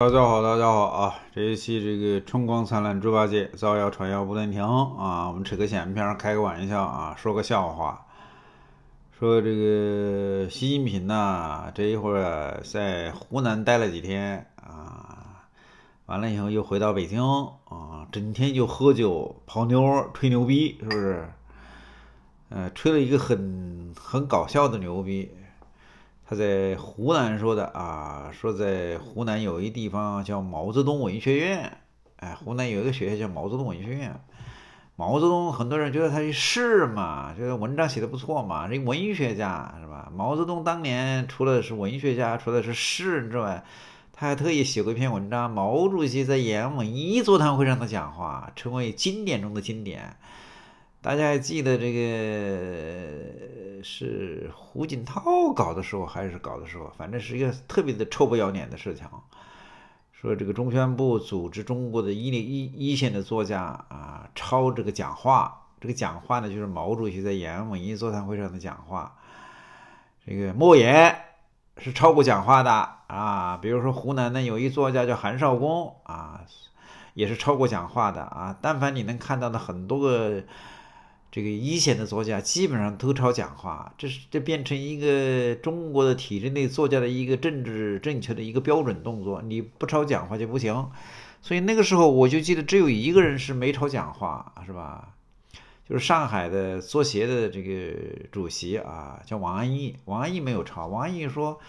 大家好，大家好啊！这一期这个春光灿烂，猪八戒造谣传谣不断停啊！我们扯个闲篇，开个玩笑啊，说个笑话，说这个习近平呐，这一会儿在湖南待了几天啊，完了以后又回到北京啊，整天就喝酒、泡妞、吹牛逼，是不是？呃，吹了一个很很搞笑的牛逼。他在湖南说的啊，说在湖南有一地方叫毛泽东文学院，哎，湖南有一个学校叫毛泽东文学院。毛泽东，很多人觉得他是诗嘛，觉得文章写的不错嘛，人文学家是吧？毛泽东当年除了是文学家，除了是诗人之外，他还特意写过一篇文章《毛主席在演文艺座谈会上的讲话》，成为经典中的经典。大家还记得这个是胡锦涛搞的时候还是搞的时候？反正是一个特别的臭不要脸的事情。说这个中宣部组织中国的一零一一线的作家啊抄这个讲话，这个讲话呢就是毛主席在延安文艺座谈会上的讲话。这个莫言是抄过讲话的啊，比如说湖南呢有一作家叫韩少功啊，也是抄过讲话的啊。但凡你能看到的很多个。这个一线的作家基本上都抄讲话，这是这变成一个中国的体制内作家的一个政治正确的一个标准动作，你不抄讲话就不行。所以那个时候我就记得只有一个人是没抄讲话，是吧？就是上海的作协的这个主席啊，叫王安忆，王安忆没有抄，王安忆说。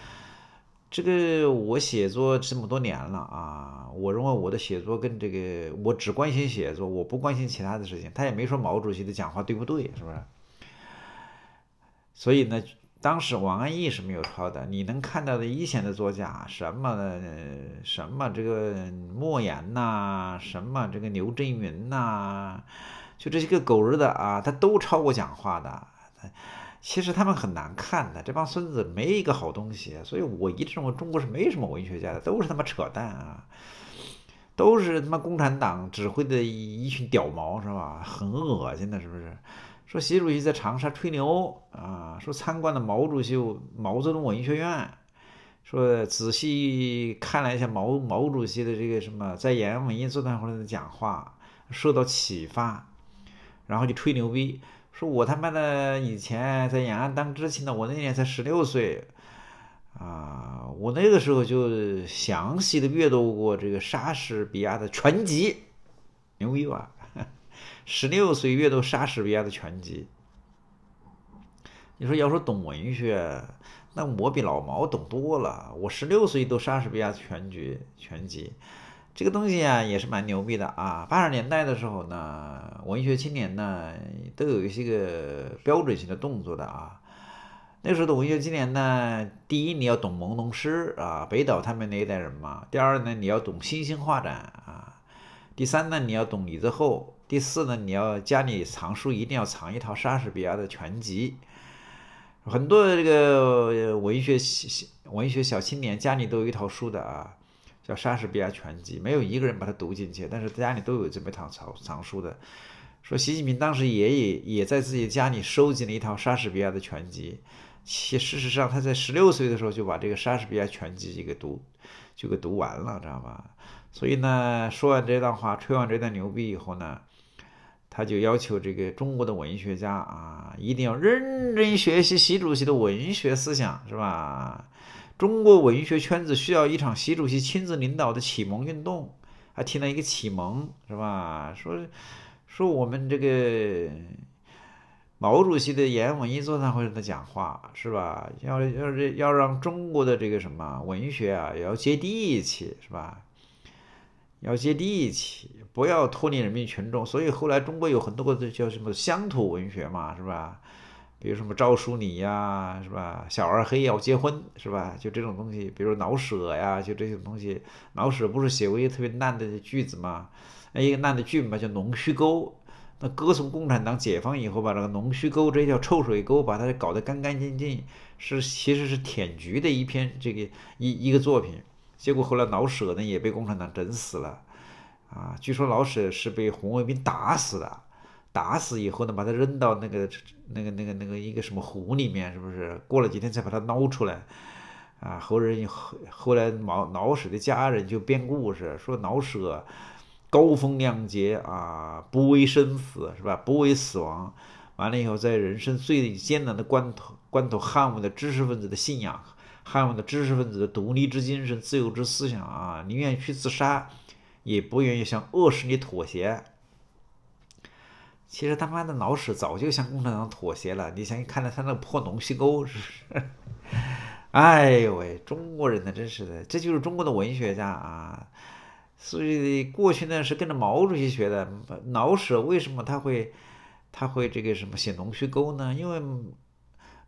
这个我写作这么多年了啊，我认为我的写作跟这个我只关心写作，我不关心其他的事情。他也没说毛主席的讲话对不对，是不是？所以呢，当时王安忆是没有抄的。你能看到的一线的作家，什么的，什么这个莫言呐，什么这个刘震云呐，就这些个狗日的啊，他都抄过讲话的。其实他们很难看的，这帮孙子没一个好东西，所以我一直认为中国是没什么文学家的，都是他妈扯淡啊，都是他妈共产党指挥的一群屌毛是吧？很恶心的，是不是？说习主席在长沙吹牛啊，说参观了毛主席毛泽东文学院，说仔细看了一下毛毛主席的这个什么在延安文艺座谈会上的讲话，受到启发，然后就吹牛逼。说我他妈的以前在延安当知青呢，我那年才十六岁，啊，我那个时候就详细的阅读过这个莎士比亚的全集，牛逼吧？十六岁阅读莎士比亚的全集，你说要说懂文学，那我比老毛懂多了，我十六岁读莎士比亚全集全集。这个东西啊，也是蛮牛逼的啊！八十年代的时候呢，文学青年呢，都有一些个标准性的动作的啊。那时候的文学青年呢，第一你要懂朦胧诗啊，北岛他们那一代人嘛；第二呢，你要懂新兴画展啊；第三呢，你要懂李泽厚；第四呢，你要家里藏书，一定要藏一套莎士比亚的全集。很多这个文学文学小青年家里都有一套书的啊。叫《莎士比亚全集》，没有一个人把它读进去，但是家里都有这么一套藏藏书的。说习近平当时也也也在自己家里收集了一套莎士比亚的全集，其事实上他在十六岁的时候就把这个莎士比亚全集给读就给读完了，知道吧？所以呢，说完这段话，吹完这段牛逼以后呢，他就要求这个中国的文学家啊，一定要认真学习习主席的文学思想，是吧？中国文学圈子需要一场习主席亲自领导的启蒙运动，还提了一个启蒙，是吧？说说我们这个毛主席的延安文艺座谈会上的讲话，是吧？要要要让中国的这个什么文学啊，也要接地气，是吧？要接地气，不要脱离人民群众。所以后来中国有很多个叫什么乡土文学嘛，是吧？比如什么招淑女呀，是吧？小二黑要结婚，是吧？就这种东西，比如老舍呀，就这种东西。老舍不是写过一个特别烂的句子嘛？一个烂的句子嘛，叫龙须沟。那歌颂共产党解放以后把那个龙须沟这叫臭水沟把它搞得干干净净，是其实是舔菊的一篇这个一一个作品。结果后来老舍呢也被共产党整死了，啊，据说老舍是被红卫兵打死的。打死以后呢，把它扔到那个那个那个那个一个什么湖里面，是不是？过了几天才把它捞出来，啊，后人后后来毛老舍的家人就编故事，说老舍高风亮节啊，不畏生死，是吧？不畏死亡。完了以后，在人生最艰难的关头关头，捍卫的知识分子的信仰，捍卫的知识分子的独立之精神、自由之思想啊，宁愿去自杀，也不愿意向恶势力妥协。其实他妈的老史早就向共产党妥协了，你想，你看到他那破《龙须沟》是不是？哎呦喂，中国人呢，真是的，这就是中国的文学家啊。所以过去呢是跟着毛主席学的，老舍为什么他会，他会这个什么写《龙须沟》呢？因为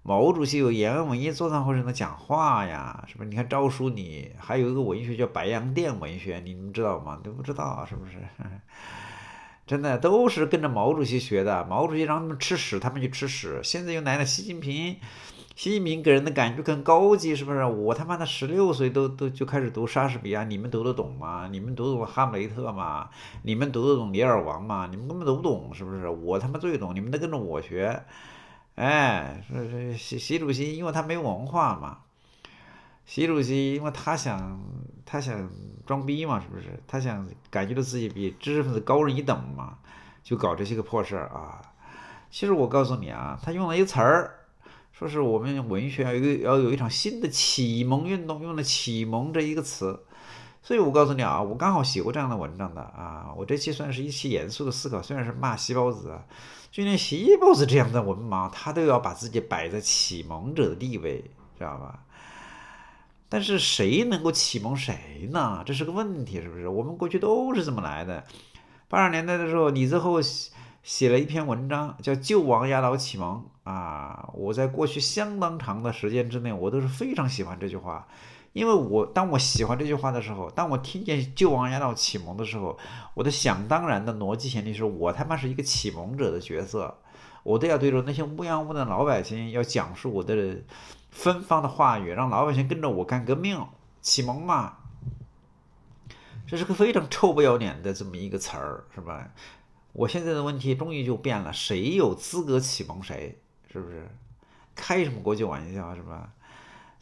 毛主席有延安文艺座谈会上的讲话呀，是不是？你看赵书里还有一个文学叫白洋淀文学，你们知道吗？都不知道是不是？真的都是跟着毛主席学的，毛主席让他们吃屎，他们就吃屎。现在又来了习近平，习近平给人的感觉更高级，是不是？我他妈的十六岁都都就开始读莎士比亚，你们读得懂吗？你们读懂《哈姆雷特》吗？你们读得懂《李尔王》吗？你们根本读不懂，是不是？我他妈最懂，你们都跟着我学。哎，说说习习主席，因为他没文化嘛。习主席，因为他想，他想装逼嘛，是不是？他想感觉到自己比知识分子高人一等嘛，就搞这些个破事儿啊！其实我告诉你啊，他用了一个词儿，说是我们文学要要有一场新的启蒙运动，用了“启蒙”这一个词。所以我告诉你啊，我刚好写过这样的文章的啊。我这期算是一期严肃的思考，虽然是骂西包子，就连西包子这样的文盲，他都要把自己摆在启蒙者的地位，知道吧？但是谁能够启蒙谁呢？这是个问题，是不是？我们过去都是这么来的。八十年代的时候，李泽厚写写了一篇文章，叫《救亡压倒启蒙》啊！我在过去相当长的时间之内，我都是非常喜欢这句话，因为我当我喜欢这句话的时候，当我听见“救亡压倒启蒙”的时候，我的想当然的逻辑前提是我他妈是一个启蒙者的角色。我都要对着那些乌央乌的老百姓，要讲述我的芬芳的话语，让老百姓跟着我干革命，启蒙嘛，这是个非常臭不要脸的这么一个词儿，是吧？我现在的问题终于就变了，谁有资格启蒙谁，是不是？开什么国际玩笑，是吧？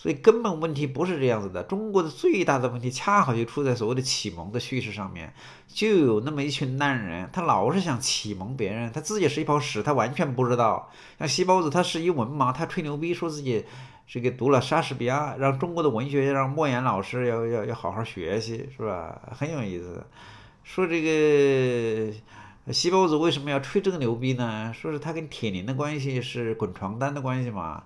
所以根本问题不是这样子的。中国的最大的问题恰好就出在所谓的启蒙的叙事上面，就有那么一群烂人，他老是想启蒙别人，他自己是一泡屎，他完全不知道。像西包子，他是一文盲，他吹牛逼说自己这个读了莎士比亚，让中国的文学让莫言老师要要要好好学习，是吧？很有意思。说这个西包子为什么要吹这个牛逼呢？说是他跟铁林的关系是滚床单的关系嘛？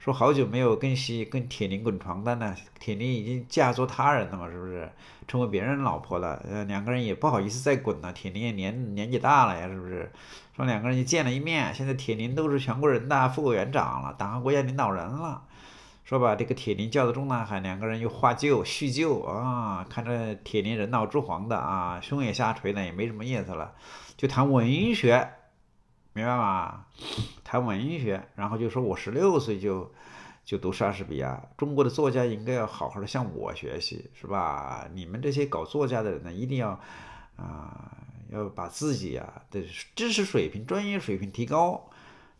说好久没有跟西跟铁林滚床单了，铁林已经嫁作他人了嘛，是不是？成为别人老婆了，呃，两个人也不好意思再滚了，铁林也年年纪大了呀，是不是？说两个人就见了一面，现在铁林都是全国人大副委员长了，党和国家领导人了，说把这个铁林叫到中南海，两个人又话旧叙旧啊，看着铁林人老珠黄的啊，胸也下垂了，也没什么意思了，就谈文学，明白吗？谈文学，然后就说，我十六岁就就读莎士比亚。中国的作家应该要好好的向我学习，是吧？你们这些搞作家的人呢，一定要啊，要把自己啊的知识水平、专业水平提高。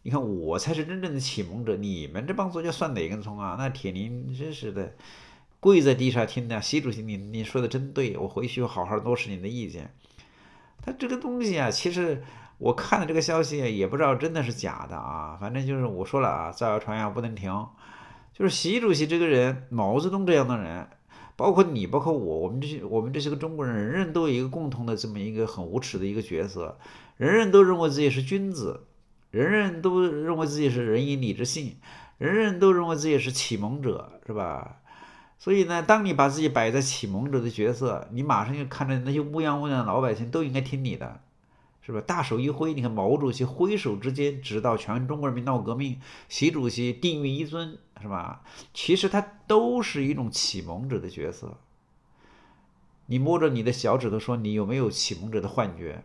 你看，我才是真正的启蒙者，你们这帮作家算哪根葱啊？那铁林真是的，跪在地上听的。习主席，你你说的真对，我回去好好落实你的意见。他这个东西啊，其实。我看了这个消息，也不知道真的是假的啊。反正就是我说了啊，造谣传谣不能停。就是习主席这个人，毛泽东这样的人，包括你，包括我，我们这些我们这些个中国人，人人都有一个共同的这么一个很无耻的一个角色，人人都认为自己是君子，人人都认为自己是仁义礼智信，人人都认为自己是启蒙者，是吧？所以呢，当你把自己摆在启蒙者的角色，你马上就看着那些乌泱乌泱的老百姓都应该听你的。是吧？大手一挥？你看毛主席挥手之间，指导全中国人民闹革命；习主席定于一尊，是吧？其实他都是一种启蒙者的角色。你摸着你的小指头说，你有没有启蒙者的幻觉？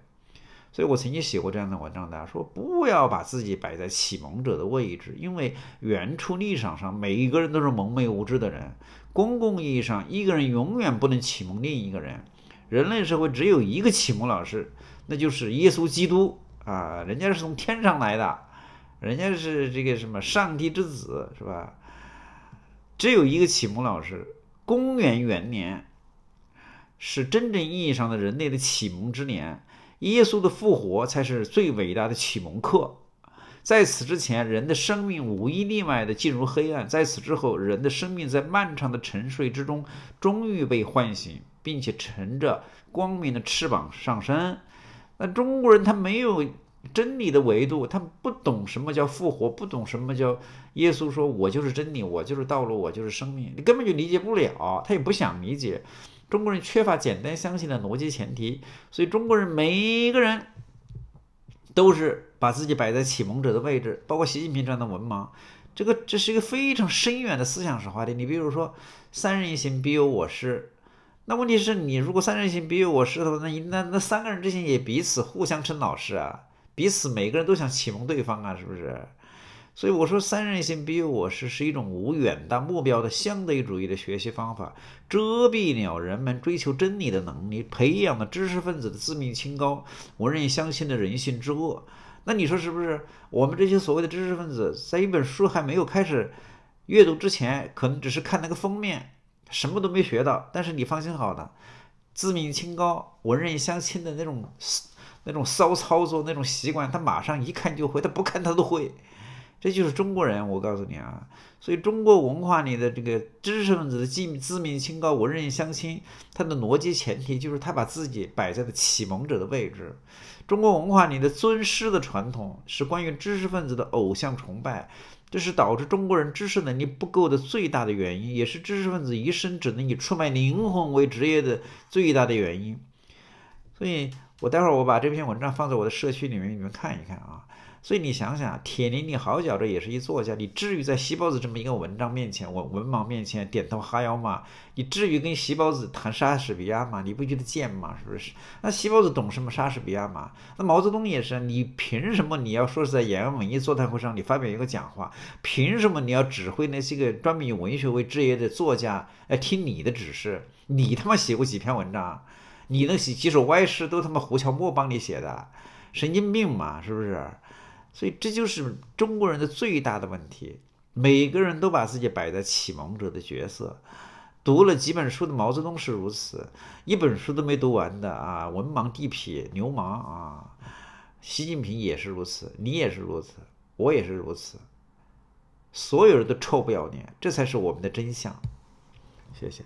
所以我曾经写过这样的文章大家说不要把自己摆在启蒙者的位置，因为原初立场上，每一个人都是蒙昧无知的人。公共意义上，一个人永远不能启蒙另一个人。人类社会只有一个启蒙老师。那就是耶稣基督啊，人家是从天上来的，人家是这个什么上帝之子，是吧？只有一个启蒙老师，公元元年是真正意义上的人类的启蒙之年，耶稣的复活才是最伟大的启蒙课。在此之前，人的生命无一例外的进入黑暗；在此之后，人的生命在漫长的沉睡之中终于被唤醒，并且乘着光明的翅膀上升。那中国人他没有真理的维度，他不懂什么叫复活，不懂什么叫耶稣说“我就是真理，我就是道路，我就是生命”，你根本就理解不了，他也不想理解。中国人缺乏简单相信的逻辑前提，所以中国人每一个人都是把自己摆在启蒙者的位置，包括习近平这样的文盲。这个这是一个非常深远的思想史话题。你比如说“三人行，必有我师”。那问题是，你如果三人行必有我师的话，那那那三个人之间也彼此互相称老师啊，彼此每个人都想启蒙对方啊，是不是？所以我说，三人行必有我师是一种无远大目标的相对主义的学习方法，遮蔽了人们追求真理的能力，培养了知识分子的自命清高，我愿意相信的人性之恶。那你说是不是？我们这些所谓的知识分子，在一本书还没有开始阅读之前，可能只是看那个封面。什么都没学到，但是你放心好了，自命清高、文人相亲的那种、那种骚操作、那种习惯，他马上一看就会，他不看他都会。这就是中国人，我告诉你啊。所以中国文化里的这个知识分子的自自命清高、文人相亲，他的逻辑前提就是他把自己摆在了启蒙者的位置。中国文化里的尊师的传统，是关于知识分子的偶像崇拜。这是导致中国人知识能力不够的最大的原因，也是知识分子一生只能以出卖灵魂为职业的最大的原因。所以我待会儿我把这篇文章放在我的社区里面，你们看一看啊。所以你想想，铁林，你好，角着也是一作家，你至于在西包子这么一个文章面前，文文盲面前点头哈腰吗？你至于跟西包子谈莎士比亚吗？你不觉得贱吗？是不是？那西包子懂什么莎士比亚吗？那毛泽东也是，你凭什么你要说是在延安文艺座谈会上你发表一个讲话？凭什么你要指挥那些个专门以文学为职业的作家来听你的指示？你他妈写过几篇文章？你能写几首歪诗？都他妈胡乔木帮你写的，神经病嘛，是不是？所以这就是中国人的最大的问题，每个人都把自己摆在启蒙者的角色。读了几本书的毛泽东是如此，一本书都没读完的啊，文盲地痞流氓啊，习近平也是如此，你也是如此，我也是如此，所有人都臭不要脸，这才是我们的真相。谢谢。